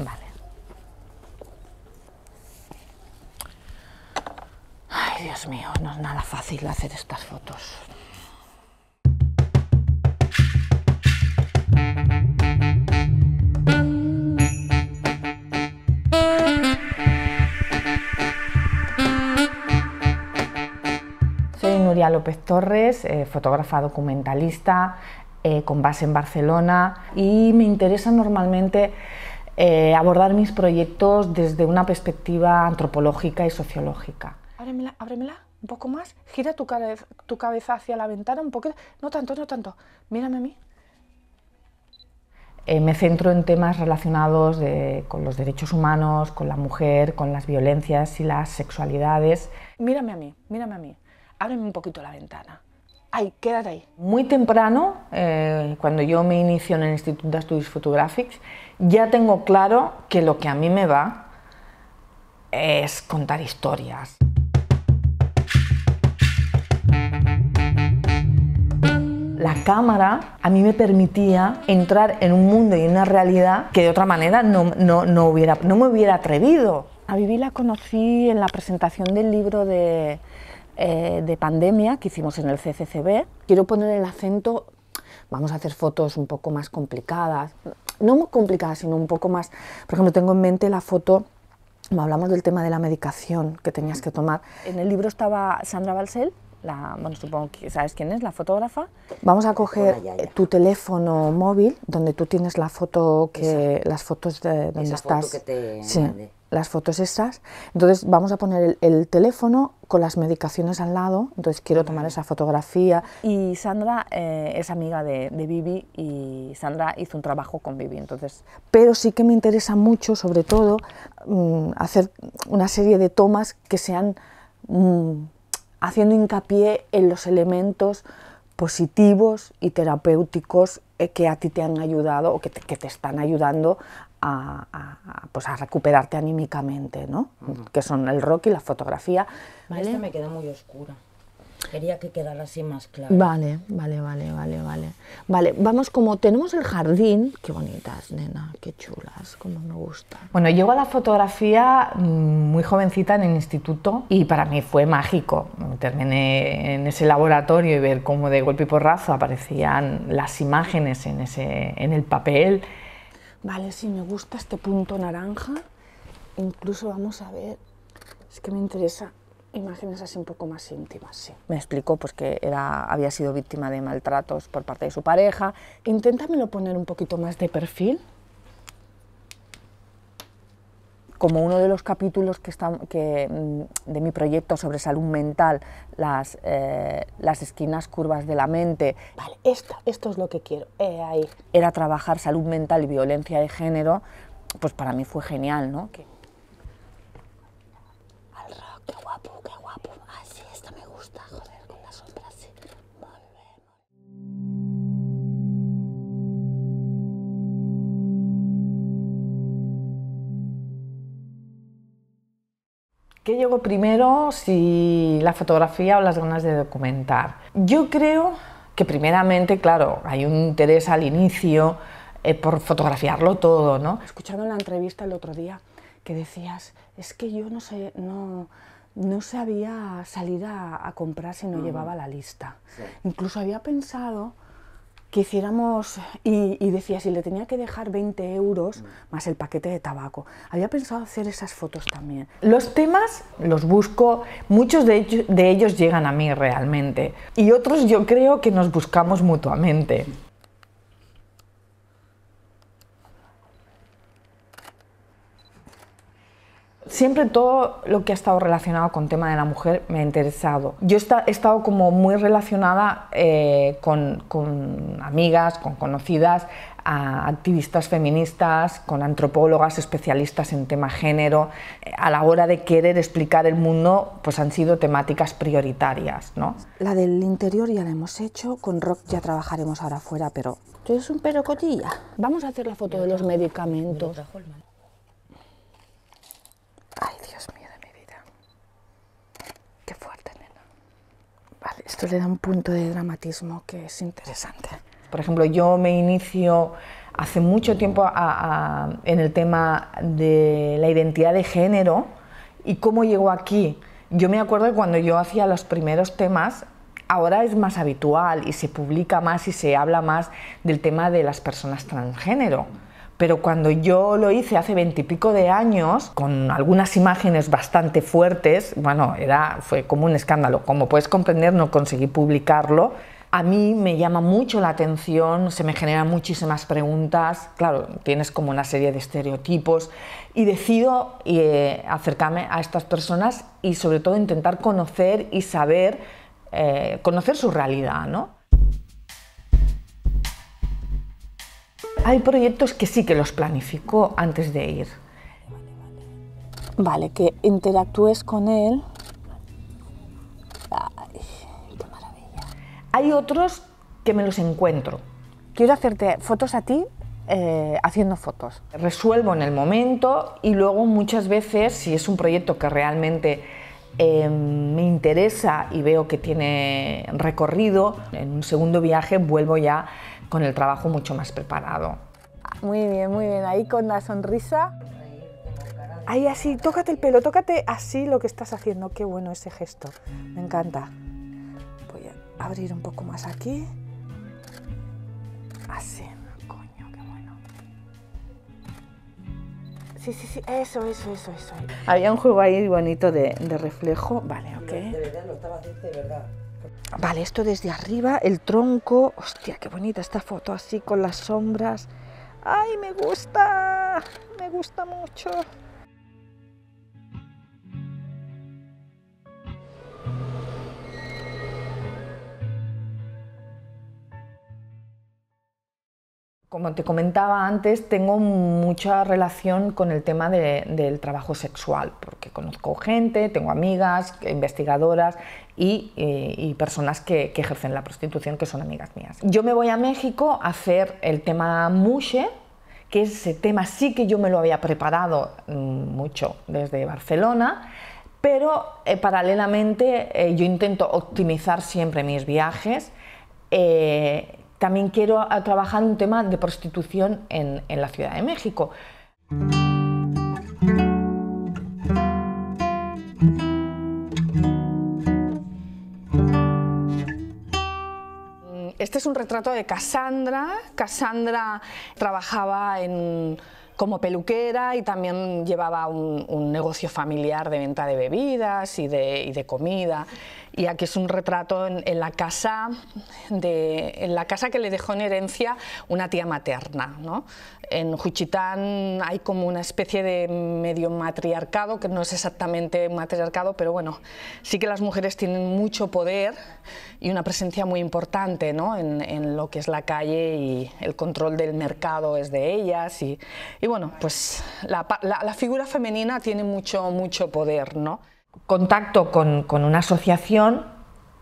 Vale. Ay, Dios mío, no es nada fácil hacer estas fotos. Soy Nuria López Torres, eh, fotógrafa documentalista eh, con base en Barcelona y me interesa normalmente eh, abordar mis proyectos desde una perspectiva antropológica y sociológica. Ábremela, ábremela un poco más, gira tu, tu cabeza hacia la ventana un poquito, no tanto, no tanto, mírame a mí. Eh, me centro en temas relacionados eh, con los derechos humanos, con la mujer, con las violencias y las sexualidades. Mírame a mí, mírame a mí, ábreme un poquito la ventana. Ay, quedar ahí. Muy temprano, eh, cuando yo me inicio en el Instituto de Estudios Fotográficos, ya tengo claro que lo que a mí me va es contar historias. La cámara a mí me permitía entrar en un mundo y una realidad que de otra manera no, hubiera, no me hubiera atrevido. A Vivi la conocí en la presentación del libro de, eh, de pandemia que hicimos en el CCCB. Quiero poner el acento, vamos a hacer fotos un poco más complicadas, no muy complicadas, sino un poco más, por ejemplo, tengo en mente la foto hablamos del tema de la medicación que tenías que tomar. En el libro estaba Sandra Balsell, la, bueno, supongo que sabes quién es, la fotógrafa. Vamos a coger tu teléfono móvil, donde tú tienes la foto que, las fotos de donde estás. sí las fotos esas. Entonces vamos a poner el, teléfono con las medicaciones al lado, entonces quiero tomar esa fotografía. Y Sandra eh, es amiga de, Vivi y Sandra hizo un trabajo con Vivi, entonces... Pero sí que me interesa mucho, sobre todo, mm, hacer una serie de tomas que sean mm, haciendo hincapié en los elementos positivos y terapéuticos eh, que a ti te han ayudado o que te están ayudando a, pues a recuperarte anímicamente, ¿no? Que son el rock y la fotografía. ¿Vale? Esta me queda muy oscura. Quería que quedara así más claro. Vale, vale, vale, vale, vale. Vale, vamos como tenemos el jardín, qué bonitas, nena, qué chulas, como me gusta. Bueno, llego a la fotografía mm, muy jovencita en el instituto y para mí fue mágico. Terminé en ese laboratorio y ver cómo de golpe y porrazo aparecían las imágenes en, ese, en el papel Vale, si me gusta este punto naranja. Incluso vamos a ver, es que me interesa imágenes así un poco más íntimas, sí. Me explicó pues que había sido víctima de maltratos por parte de su pareja. Inténtamelo poner un poquito más de perfil, como uno de los capítulos que que, mm, de mi proyecto sobre salud mental, las, eh, las esquinas curvas de la mente. Vale, esto, esto es lo que quiero. Eh, Era trabajar salud mental y violencia de género, pues para mí fue genial, ¿no? Al qué guapo. ¿Qué llegó primero si la fotografía o las ganas de documentar? Yo creo que primeramente, claro, hay un interés al inicio eh, por fotografiarlo todo, ¿no? Escuchando la entrevista el otro día que decías, es que yo no sé, no, no sabía salir a, comprar si no llevaba la lista. Incluso había pensado que hiciéramos, y, decía, si le tenía que dejar 20 euros mm. más el paquete de tabaco. Había pensado hacer esas fotos también. Los temas los busco, muchos de de ellos llegan a mí realmente, y otros yo creo que nos buscamos mutuamente. siempre todo lo que ha estado relacionado con tema de la mujer me ha interesado. Yo he estado como muy relacionada eh, con, amigas, con conocidas, a activistas feministas, con antropólogas especialistas en tema género. A la hora de querer explicar el mundo, pues han sido temáticas prioritarias. ¿no? La del interior ya la hemos hecho, con rock ya trabajaremos ahora afuera, pero... Tú eres un perocotilla. Vamos a hacer la foto de los medicamentos. esto le da un punto de dramatismo que es interesante. Por ejemplo, yo me inicio hace mucho tiempo en el tema de la identidad de género y cómo llegó aquí. Yo me acuerdo que cuando yo hacía los primeros temas, ahora es más habitual y se publica más y se habla más del tema de las personas transgénero pero cuando yo lo hice hace veintipico de años, con algunas imágenes bastante fuertes, bueno, fue como un escándalo. Como puedes comprender, no conseguí publicarlo. A mí me llama mucho la atención, se me generan muchísimas preguntas, claro, tienes como una serie de estereotipos y decido eh, acercarme a estas personas y sobre todo intentar conocer y saber, eh, conocer su realidad, ¿no? Hay proyectos que sí que los planifico antes de ir. Vale, que interactúes con él. Hay otros que me los encuentro. Quiero hacerte fotos a ti eh, haciendo fotos. Resuelvo en el momento y luego muchas veces, si es un proyecto que realmente eh, me interesa y veo que tiene recorrido, en un segundo viaje vuelvo ya con el trabajo mucho más preparado. Muy bien, muy bien. Ahí con la sonrisa. Ahí así, tócate el pelo, tócate así lo que estás haciendo. Qué bueno ese gesto. Me encanta. Voy a abrir un poco más aquí. Así. Coño, qué bueno. Sí, sí, sí, eso, eso, eso, eso. Había un juego ahí bonito de, reflejo. Vale, ok. De verdad, lo de verdad. Vale, esto desde arriba, el tronco. Hostia, qué bonita esta foto así con las sombras. ¡Ay, me gusta! Me gusta mucho. Como te comentaba antes, tengo mucha relación con el tema del trabajo sexual, porque conozco gente, tengo amigas, investigadoras y, eh, personas que, ejercen la prostitución que son amigas mías. Yo me voy a México a hacer el tema Mushe, que ese tema sí que yo me lo había preparado mm, mucho desde Barcelona, pero eh, paralelamente eh, yo intento optimizar siempre mis viajes. También quiero ah, trabajar un tema de prostitución en, en la Ciudad de México. Mm, este es un retrato de Cassandra. Cassandra trabajaba en como peluquera y también llevaba un, negocio familiar de venta de bebidas y de, y de comida. Y aquí es un retrato en, la casa de, en la casa que le dejó en herencia una tía materna. ¿no? En Juchitán hay como una especie de medio matriarcado, que no es exactamente matriarcado, pero bueno, sí que las mujeres tienen mucho poder y una presencia muy importante ¿no? en, en, lo que es la calle y el control del mercado es de ellas. y bueno, pues la, figura femenina tiene mucho, mucho poder, ¿no? Contacto con, una asociación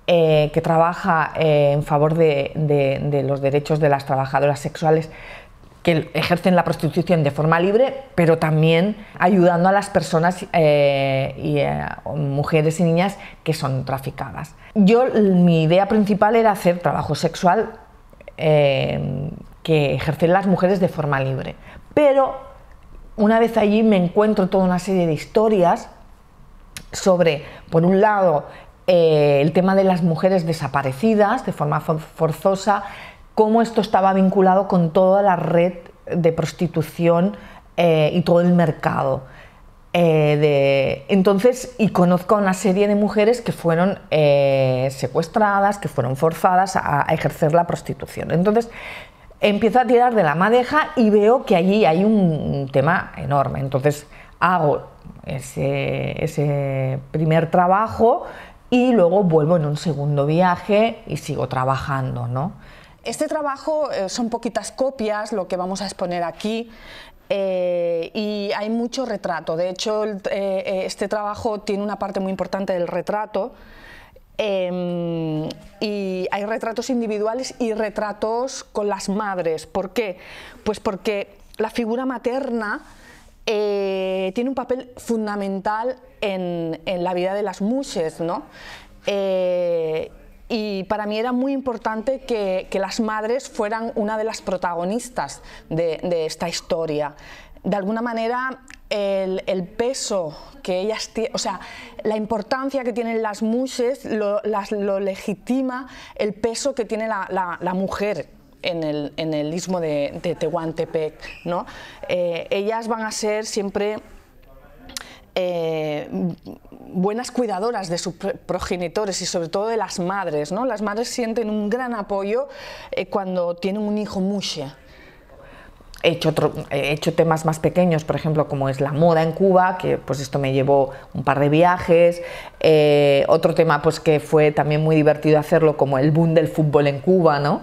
eh, que trabaja eh, en favor de, los derechos de las trabajadoras sexuales que ejercen la prostitución de forma libre, pero también ayudando a las personas eh, y mujeres y niñas que son traficadas. Yo mi idea principal era hacer trabajo sexual que ejercen las mujeres de forma libre, pero una vez allí me encuentro toda una serie de historias sobre, por un lado, eh, el tema de las mujeres desaparecidas de forma forzosa, cómo esto estaba vinculado con toda la red de prostitución eh, y todo el mercado. Eh, entonces, y conozco a una serie de mujeres que fueron secuestradas, que fueron forzadas a, a ejercer la prostitución. Entonces, empiezo a tirar de la madeja y veo que allí hay un tema enorme. Entonces hago ese, primer trabajo y luego vuelvo en un segundo viaje y sigo trabajando, Este trabajo eh, son poquitas copias, lo que vamos a exponer aquí, eh, y hay mucho retrato. De hecho, eh, este trabajo tiene una parte muy importante del retrato, Em, y hay retratos individuales y retratos con las madres. ¿Por qué? Pues porque la figura materna eh, tiene un papel fundamental en, la vida de las mujeres ¿no? Eh, y para mí era muy importante que, las madres fueran una de las protagonistas de, de esta historia de alguna manera el, peso que ellas tienen, o sea, la importancia que tienen las muses lo, legitima el peso que tiene la, mujer en el, istmo de, Tehuantepec. ¿no? Eh, ellas van a ser siempre eh, buenas cuidadoras de sus progenitores y sobre todo de las madres. ¿no? Las madres sienten un gran apoyo eh, cuando tienen un hijo mushe. He hecho, otro, he hecho, temas más pequeños, por ejemplo, como es la moda en Cuba, que pues esto me llevó un par de viajes. Eh, otro tema pues que fue también muy divertido hacerlo, como el boom del fútbol en Cuba, ¿no?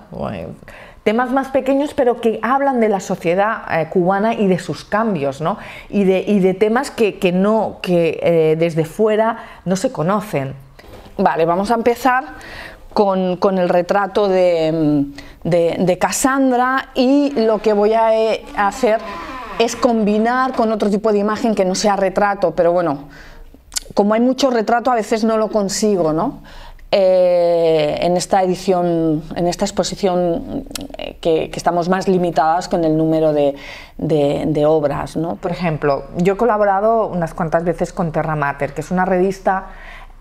temas más pequeños, pero que hablan de la sociedad eh, cubana y de sus cambios, ¿no? Y de, de temas que, no, que eh, desde fuera no se conocen. Vale, vamos a empezar con, el retrato mm, de, de, Cassandra y lo que voy a, eh, hacer es combinar con otro tipo de imagen que no sea retrato, pero bueno, como hay mucho retrato a veces no lo consigo, ¿no? Eh, en esta edición, en esta exposición eh, que, estamos más limitadas con el número de, de obras. ¿no? Por ejemplo, yo he colaborado unas cuantas veces con Terra Mater, que es una revista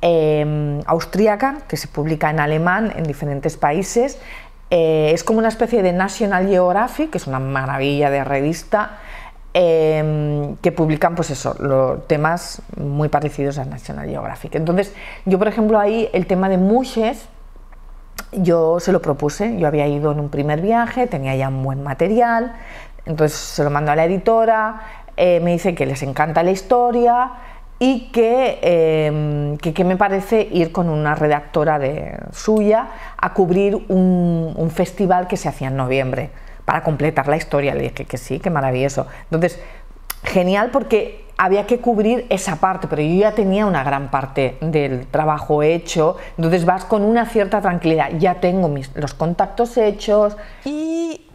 eh, austríaca que se publica en alemán en diferentes países. Eh, es como una especie de National Geographic, que es una maravilla de revista, em, que publican pues eso, temas muy parecidos a National Geographic. Entonces, yo por ejemplo ahí el tema de Mushes, yo se lo propuse, yo había ido en un primer viaje, tenía ya un buen material, entonces se lo mando a la editora, eh, me dice que les encanta la historia, y em, que, me parece ir con una redactora de, suya a cubrir un, festival que se hacía en noviembre para completar la historia. Le dije que sí, que maravilloso. Entonces, genial porque había que cubrir esa parte, pero yo ya tenía una gran parte del trabajo hecho, entonces vas con una cierta tranquilidad, ya tengo los contactos hechos. Y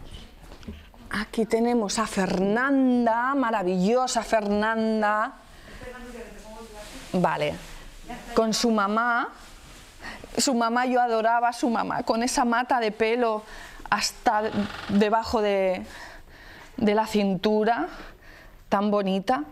aquí tenemos a Fernanda, maravillosa Fernanda, Vale. Con su mamá, su mamá yo adoraba a su mamá, con esa mata de pelo hasta debajo de, la cintura, tan bonita.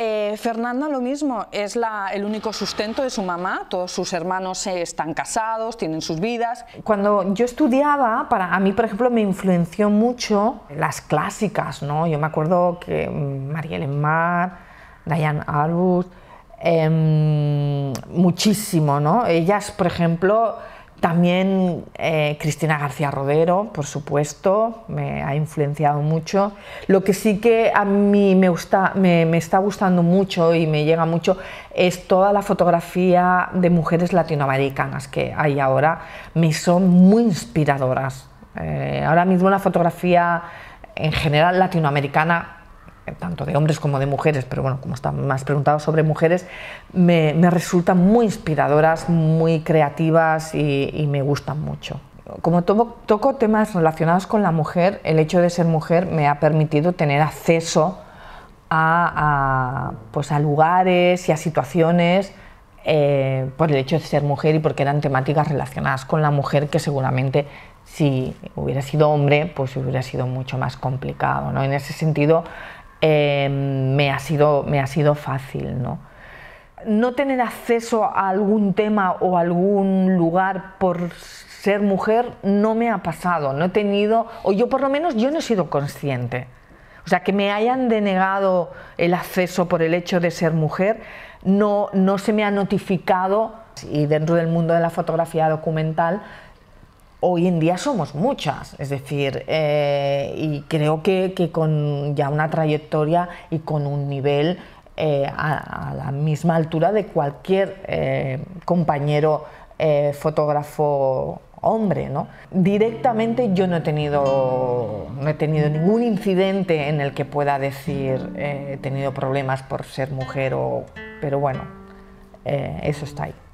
Eh, Fernanda lo mismo, es el único sustento de su mamá, todos sus hermanos están casados, tienen sus vidas. Cuando yo estudiaba, para, a mí por ejemplo me influenció mucho las clásicas, ¿no? yo me acuerdo que Marielle Mar, Diane Arbus, Em, muchísimo, ¿no? Ellas, por ejemplo, también eh, Cristina García Rodero, por supuesto, me ha influenciado mucho. Lo que sí que a mí me, gusta, me, está gustando mucho y me llega mucho es toda la fotografía de mujeres latinoamericanas que hay ahora. Me son muy inspiradoras. Eh, ahora mismo la fotografía en general latinoamericana tanto de hombres como de mujeres, pero bueno, como está más preguntado sobre mujeres, me, resultan muy inspiradoras, muy creativas y, me gustan mucho. Como toco temas relacionados con la mujer, el hecho de ser mujer me ha permitido tener acceso a, pues a lugares y a situaciones eh, por el hecho de ser mujer y porque eran temáticas relacionadas con la mujer que seguramente si hubiera sido hombre pues hubiera sido mucho más complicado. ¿no? En ese sentido Em, me, ha sido, me ha sido fácil. ¿no? no tener acceso a algún tema o algún lugar por ser mujer no me ha pasado, no he tenido, o yo por lo menos yo no he sido consciente. O sea, que me hayan denegado el acceso por el hecho de ser mujer, no, no se me ha notificado y dentro del mundo de la fotografía documental hoy en día somos muchas, es decir, eh, y creo que, con ya una trayectoria y con un nivel eh, a, la misma altura de cualquier eh, compañero fotógrafo hombre, ¿no? Directamente yo no he tenido, no he tenido ningún incidente en el que pueda decir he tenido problemas por ser mujer o, pero bueno, eso está ahí.